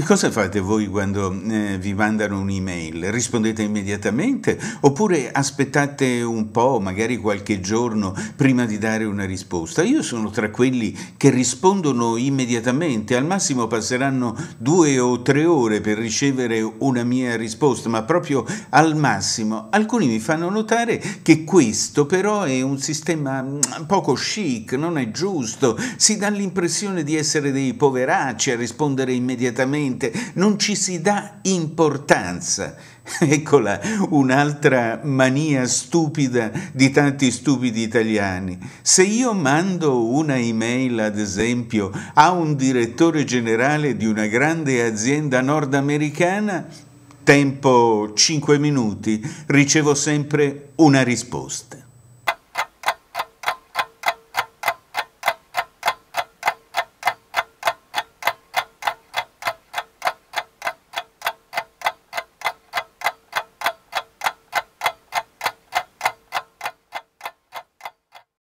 Che cosa fate voi quando eh, vi mandano un'email? Rispondete immediatamente oppure aspettate un po', magari qualche giorno, prima di dare una risposta? Io sono tra quelli che rispondono immediatamente, al massimo passeranno due o tre ore per ricevere una mia risposta, ma proprio al massimo. Alcuni mi fanno notare che questo però è un sistema mm, poco chic, non è giusto, si dà l'impressione di essere dei poveracci a rispondere immediatamente niente, non ci si dà importanza. Eccola un'altra mania stupida di tanti stupidi italiani. Se io mando una email, ad esempio, a un direttore generale di una grande azienda nordamericana, tempo 5 minuti, ricevo sempre una risposta.